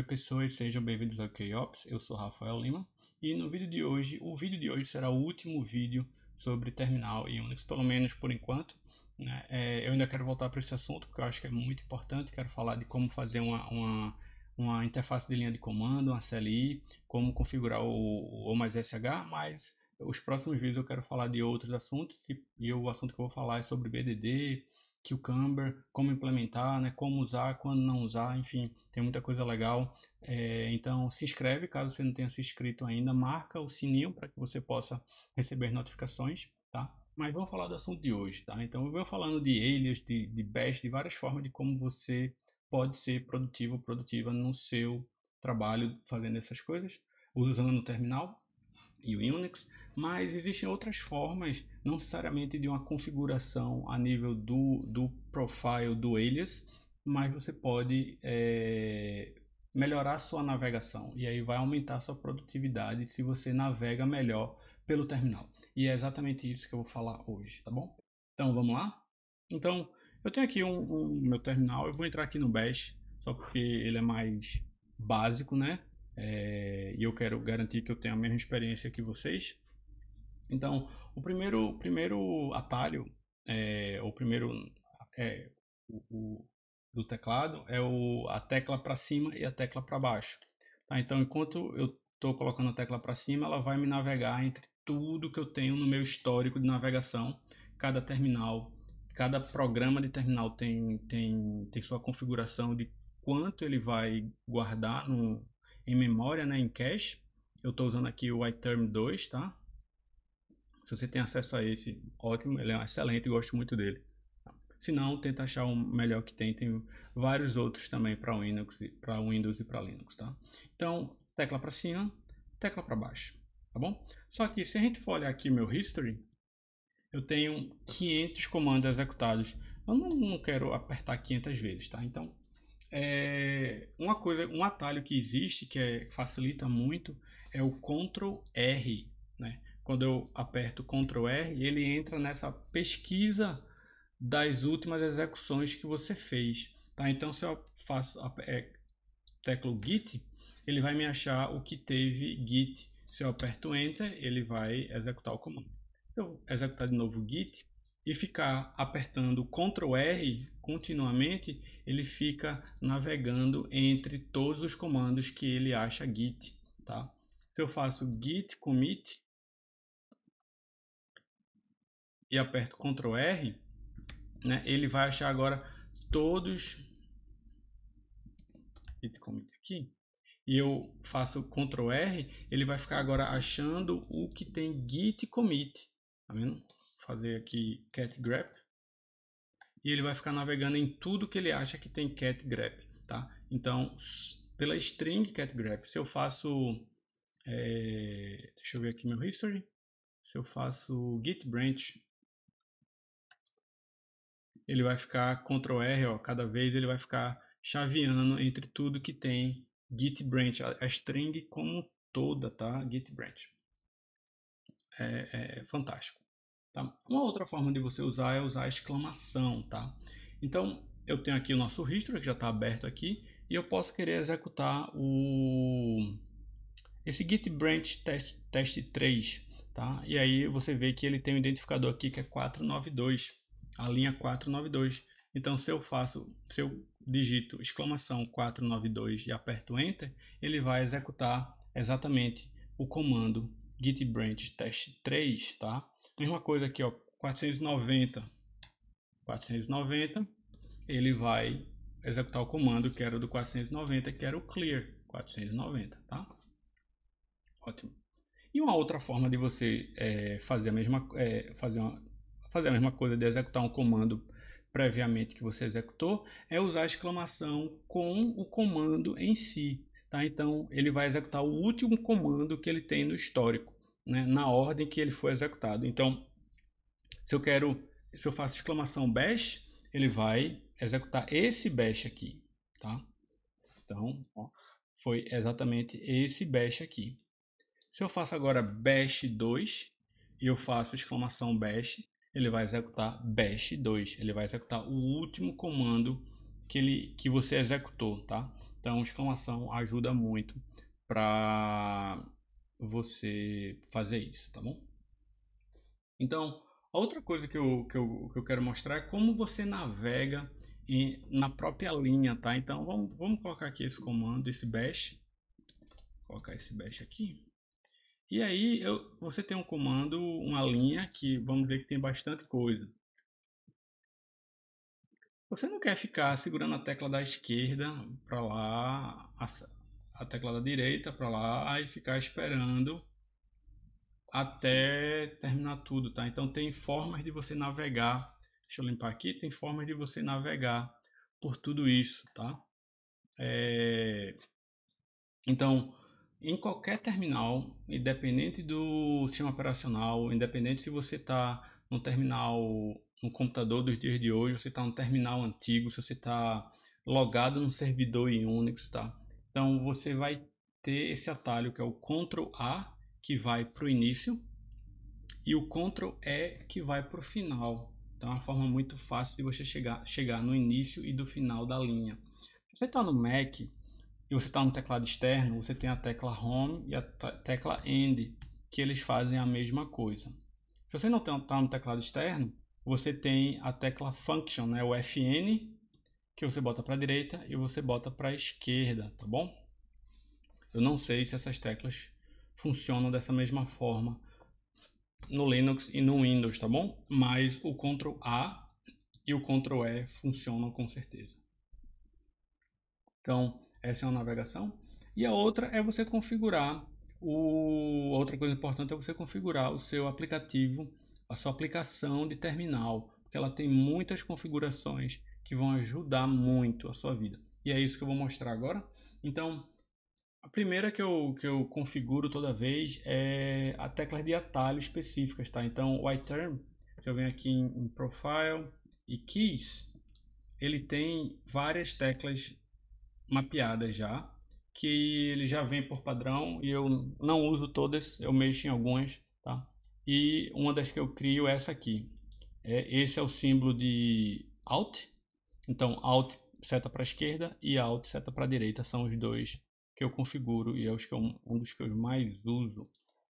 Oi pessoas, sejam bem-vindos ao KOps, eu sou Rafael Lima e no vídeo de hoje, o vídeo de hoje será o último vídeo sobre terminal e Unix, pelo menos por enquanto. Né? É, eu ainda quero voltar para esse assunto porque eu acho que é muito importante, quero falar de como fazer uma, uma, uma interface de linha de comando, uma CLI, como configurar o, o mais SH, mas os próximos vídeos eu quero falar de outros assuntos e, e o assunto que eu vou falar é sobre BDD, Cucumber, como implementar, né, como usar, quando não usar, enfim, tem muita coisa legal. É, então se inscreve caso você não tenha se inscrito ainda, marca o sininho para que você possa receber notificações, tá? Mas vamos falar do assunto de hoje, tá? Então eu venho falando de alias, de, de bash, de várias formas de como você pode ser produtivo ou produtiva no seu trabalho fazendo essas coisas, usando o terminal, e Unix, mas existem outras formas, não necessariamente de uma configuração a nível do, do profile do alias, mas você pode é, melhorar sua navegação e aí vai aumentar sua produtividade se você navega melhor pelo terminal. E é exatamente isso que eu vou falar hoje, tá bom? Então vamos lá? Então eu tenho aqui um, um meu terminal, eu vou entrar aqui no Bash só porque ele é mais básico, né? é, e eu quero garantir que eu tenha a mesma experiência que vocês. Então, o primeiro, primeiro atalho, é, o primeiro é, o, o, do teclado é o, a tecla para cima e a tecla para baixo. Tá? Então, enquanto eu estou colocando a tecla para cima, ela vai me navegar entre tudo que eu tenho no meu histórico de navegação, cada terminal, cada programa de terminal tem, tem, tem sua configuração de quanto ele vai guardar no, em memória, né, em cache. Eu estou usando aqui o iTerm 2, tá? Se você tem acesso a esse, ótimo, ele é excelente, gosto muito dele. Se não, tenta achar o melhor que tem. Tem vários outros também para Linux, para Windows e para Linux, tá? Então, tecla para cima, tecla para baixo, tá bom? Só que se a gente for olhar aqui meu history, eu tenho 500 comandos executados. Eu não, não quero apertar 500 vezes, tá? Então, é, uma coisa, um atalho que existe que é, facilita muito é o Ctrl R. Né? Quando eu aperto Ctrl R, ele entra nessa pesquisa das últimas execuções que você fez. Tá? Então, se eu faço é, teclo Git, ele vai me achar o que teve Git. Se eu aperto Enter, ele vai executar o comando. Eu então, executar de novo Git e ficar apertando Ctrl R continuamente, ele fica navegando entre todos os comandos que ele acha git, tá? Se eu faço git commit e aperto Ctrl R, né, ele vai achar agora todos git commit aqui e eu faço Ctrl R, ele vai ficar agora achando o que tem git commit, tá vendo? Vou fazer aqui cat grep e ele vai ficar navegando em tudo que ele acha que tem cat grep, tá? Então, pela string cat grep, se eu faço, é, deixa eu ver aqui meu history, se eu faço git branch, ele vai ficar ctrl r, ó, cada vez ele vai ficar chaveando entre tudo que tem git branch, a, a string como toda, tá? Git branch. é, é fantástico. Tá? Uma outra forma de você usar é usar exclamação, tá? Então, eu tenho aqui o nosso history que já está aberto aqui e eu posso querer executar o esse git branch test, test 3, tá? E aí você vê que ele tem um identificador aqui que é 492, a linha 492. Então, se eu faço, se eu digito exclamação 492 e aperto enter, ele vai executar exatamente o comando git branch test 3, tá? Mesma coisa aqui, ó, 490. 490, ele vai executar o comando que era do 490, que era o clear 490, tá? Ótimo. E uma outra forma de você é, fazer a mesma é, fazer, uma, fazer a mesma coisa de executar um comando previamente que você executou é usar a exclamação com o comando em si, tá? Então ele vai executar o último comando que ele tem no histórico né, na ordem que ele foi executado. Então, se eu quero, se eu faço exclamação bash, ele vai executar esse bash aqui, tá? Então, ó, foi exatamente esse bash aqui. Se eu faço agora bash 2 e eu faço exclamação bash, ele vai executar bash 2. Ele vai executar o último comando que, ele, que você executou, tá? Então, exclamação ajuda muito para você fazer isso, tá bom? Então, a outra coisa que eu, que eu, que eu quero mostrar é como você navega em, na própria linha, tá? Então, vamos, vamos colocar aqui esse comando, esse bash. Vou colocar esse bash aqui. E aí, eu, você tem um comando, uma linha, que vamos ver que tem bastante coisa. Você não quer ficar segurando a tecla da esquerda para lá, a tecla da direita para lá e ficar esperando até terminar tudo, tá? Então tem formas de você navegar. Deixa eu limpar aqui. Tem formas de você navegar por tudo isso, tá? É... Então, em qualquer terminal, independente do sistema operacional, independente se você está no terminal, no computador dos dias de hoje, se você está no terminal antigo, se você está logado no servidor em Unix, tá? Então você vai ter esse atalho que é o Ctrl A, que vai para o início, e o Ctrl E, que vai para o final. Então é uma forma muito fácil de você chegar, chegar no início e do final da linha. Se você está no Mac e você está no teclado externo, você tem a tecla Home e a tecla End, que eles fazem a mesma coisa. Se você não está tá no teclado externo, você tem a tecla Function, né, o FN, que você bota para a direita e você bota para a esquerda, tá bom? Eu não sei se essas teclas funcionam dessa mesma forma no Linux e no Windows, tá bom? Mas o Ctrl A e o Ctrl E funcionam com certeza. Então, essa é uma navegação. E a outra é você configurar o outra coisa importante é você configurar o seu aplicativo, a sua aplicação de terminal, porque ela tem muitas configurações que vão ajudar muito a sua vida. E é isso que eu vou mostrar agora. Então, a primeira que eu, que eu configuro toda vez é a tecla de atalho específica tá? Então, o iTerm, se eu venho aqui em, em Profile e Keys, ele tem várias teclas mapeadas já, que ele já vem por padrão e eu não uso todas, eu mexo em algumas, tá? E uma das que eu crio é essa aqui. É, esse é o símbolo de Alt, então, Alt seta para a esquerda e Alt seta para a direita são os dois que eu configuro e é os que eu, um dos que eu mais uso.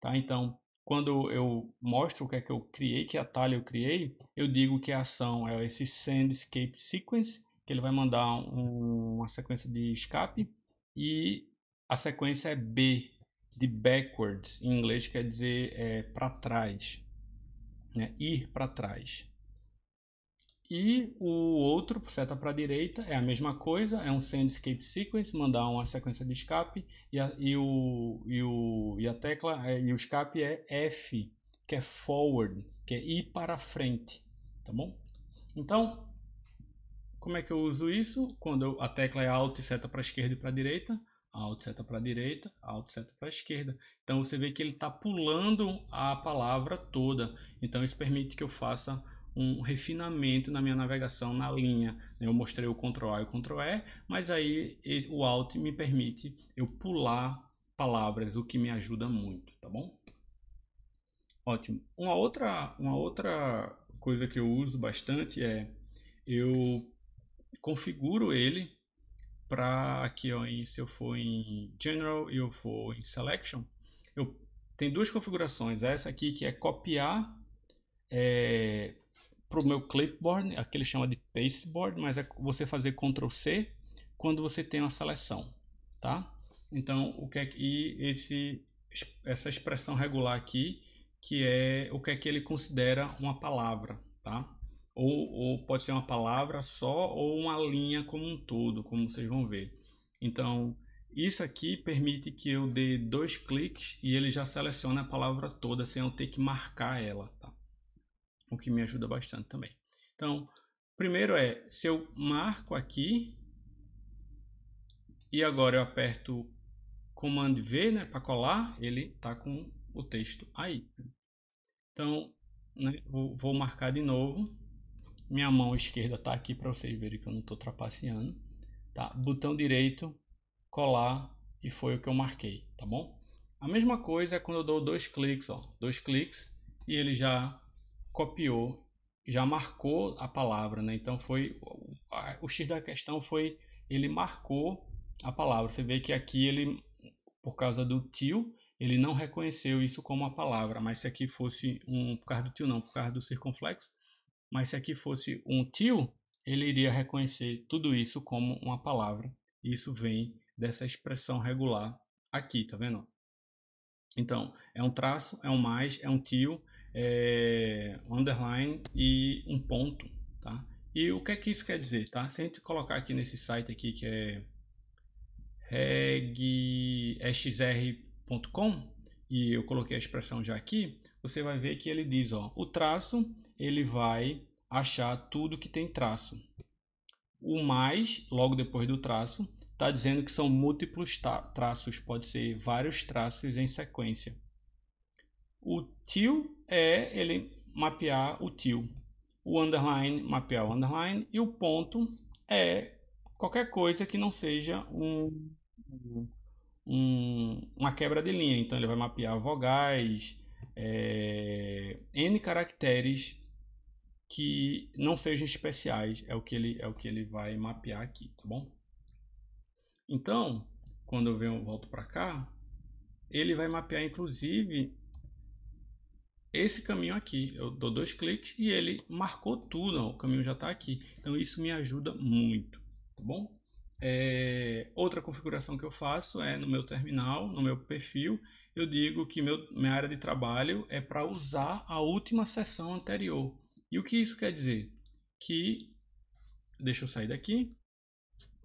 Tá? Então, quando eu mostro o que é que eu criei, que atalho eu criei, eu digo que a ação é esse Send Escape Sequence, que ele vai mandar um, uma sequência de escape e a sequência é B, de backwards, em inglês quer dizer é, para trás, né? ir para trás. E o outro, seta para a direita, é a mesma coisa, é um send escape sequence, mandar uma sequência de escape, e a, e o, e o, e a tecla é, e o escape é F, que é forward, que é ir para frente, tá bom? Então, como é que eu uso isso? Quando eu, a tecla é Alt seta para a esquerda e para a direita, Alt seta para a direita, Alt seta para a esquerda. Então você vê que ele está pulando a palavra toda, então isso permite que eu faça um refinamento na minha navegação na linha. Né? Eu mostrei o Ctrl A e o Ctrl E, mas aí o Alt me permite eu pular palavras, o que me ajuda muito, tá bom? Ótimo. Uma outra, uma outra coisa que eu uso bastante é eu configuro ele para aqui ó, em, se eu for em General e eu for em Selection, eu tem duas configurações. Essa aqui que é copiar é, para o meu clipboard, aqui ele chama de pasteboard, mas é você fazer Ctrl C quando você tem uma seleção, tá? Então, o que é que esse, essa expressão regular aqui, que é o que é que ele considera uma palavra, tá? Ou, ou pode ser uma palavra só ou uma linha como um todo, como vocês vão ver. Então, isso aqui permite que eu dê dois cliques e ele já selecione a palavra toda sem eu ter que marcar ela o que me ajuda bastante também. Então, primeiro é, se eu marco aqui, e agora eu aperto Command V né, para colar, ele está com o texto aí. Então, né, vou marcar de novo. Minha mão esquerda está aqui para vocês verem que eu não estou trapaceando. Tá? Botão direito, colar, e foi o que eu marquei, tá bom? A mesma coisa é quando eu dou dois cliques, ó, dois cliques, e ele já copiou, já marcou a palavra, né? Então foi o X da questão foi ele marcou a palavra. Você vê que aqui ele, por causa do tio, ele não reconheceu isso como uma palavra, mas se aqui fosse um, por causa do tio não, por causa do circunflexo, mas se aqui fosse um tio, ele iria reconhecer tudo isso como uma palavra. Isso vem dessa expressão regular aqui, tá vendo? Então, é um traço, é um mais, é um tio, é, underline e um ponto, tá? E o que é que isso quer dizer, tá? Se a gente colocar aqui nesse site aqui que é regxr.com e eu coloquei a expressão já aqui, você vai ver que ele diz, ó, o traço ele vai achar tudo que tem traço. O mais, logo depois do traço, está dizendo que são múltiplos traços, pode ser vários traços em sequência. O til é ele mapear o til, O underline, mapear o underline. E o ponto é qualquer coisa que não seja um, um, uma quebra de linha. Então ele vai mapear vogais, é, N caracteres que não sejam especiais. É o que ele, é o que ele vai mapear aqui, tá bom? Então, quando eu venho, eu volto para cá, ele vai mapear inclusive esse caminho aqui. Eu dou dois cliques e ele marcou tudo, ó, o caminho já está aqui. Então isso me ajuda muito, tá bom? É, outra configuração que eu faço é no meu terminal, no meu perfil, eu digo que meu, minha área de trabalho é para usar a última sessão anterior. E o que isso quer dizer? Que, deixa eu sair daqui,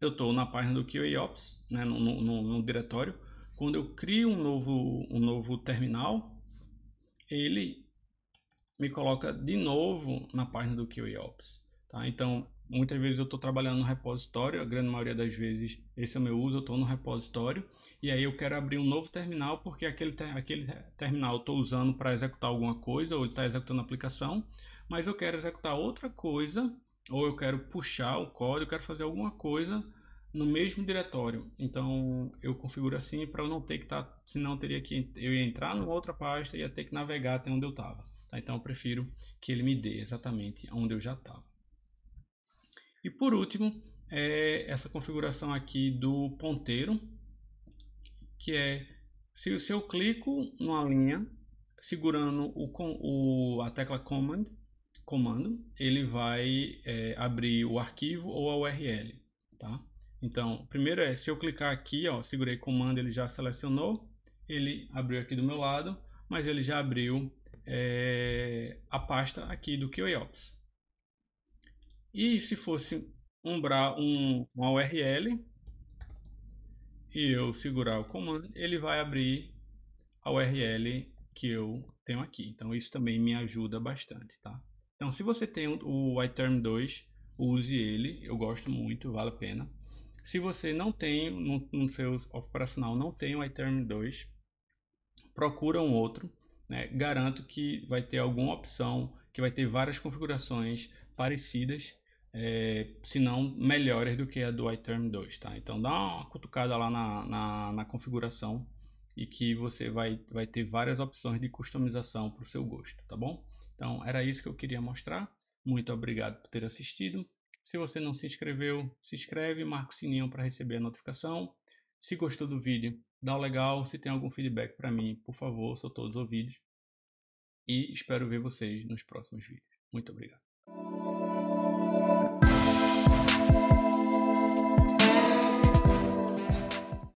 eu estou na página do QAOps, né, no, no, no, no diretório, quando eu crio um novo, um novo terminal, ele me coloca de novo na página do QIOps. Tá? Então, muitas vezes eu estou trabalhando no repositório, a grande maioria das vezes esse é o meu uso, eu estou no repositório, e aí eu quero abrir um novo terminal, porque aquele, ter aquele terminal eu estou usando para executar alguma coisa, ou ele está executando a aplicação, mas eu quero executar outra coisa, ou eu quero puxar o código, eu quero fazer alguma coisa no mesmo diretório. Então eu configuro assim para eu não ter que estar, tá, senão teria que eu ia entrar numa outra pasta e ia ter que navegar até onde eu estava. Tá? Então eu prefiro que ele me dê exatamente onde eu já estava. E por último, é essa configuração aqui do ponteiro, que é se, se eu clico numa linha segurando o, o a tecla command, comando, ele vai é, abrir o arquivo ou a URL, tá? Então, primeiro é, se eu clicar aqui, ó, segurei comando, ele já selecionou, ele abriu aqui do meu lado, mas ele já abriu é, a pasta aqui do Qops. E se fosse um, um, uma URL, e eu segurar o comando, ele vai abrir a URL que eu tenho aqui. Então, isso também me ajuda bastante, tá? Então, se você tem o iTerm 2, use ele. Eu gosto muito, vale a pena. Se você não tem, no, no seu operacional não tem o iTerm 2, procura um outro. Né? Garanto que vai ter alguma opção que vai ter várias configurações parecidas, é, se não melhores do que a do iTerm 2. Tá? Então dá uma cutucada lá na, na, na configuração e que você vai, vai ter várias opções de customização para o seu gosto, tá bom? Então era isso que eu queria mostrar. Muito obrigado por ter assistido. Se você não se inscreveu, se inscreve, marca o sininho para receber a notificação. Se gostou do vídeo, dá o legal. Se tem algum feedback para mim, por favor, sou todos ouvidos. E espero ver vocês nos próximos vídeos. Muito obrigado.